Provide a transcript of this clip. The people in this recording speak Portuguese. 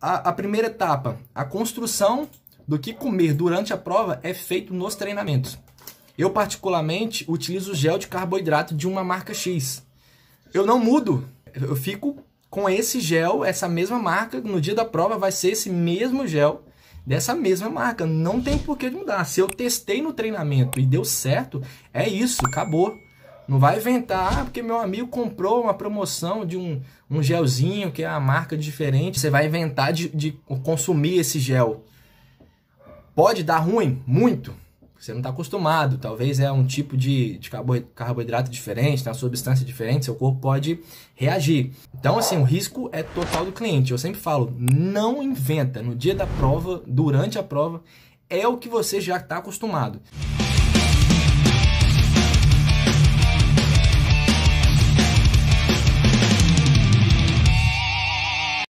a, a primeira etapa, a construção do que comer durante a prova é feito nos treinamentos. Eu, particularmente, utilizo gel de carboidrato de uma marca X. Eu não mudo, eu fico com esse gel, essa mesma marca. No dia da prova vai ser esse mesmo gel dessa mesma marca. Não tem por que mudar. Se eu testei no treinamento e deu certo, é isso, acabou. Não vai inventar, ah, porque meu amigo comprou uma promoção de um, um gelzinho, que é uma marca diferente. Você vai inventar de, de consumir esse gel. Pode dar ruim? Muito. Você não está acostumado. Talvez é um tipo de, de carboidrato diferente, tem uma substância diferente, seu corpo pode reagir. Então, assim, o risco é total do cliente. Eu sempre falo, não inventa. No dia da prova, durante a prova, é o que você já está acostumado.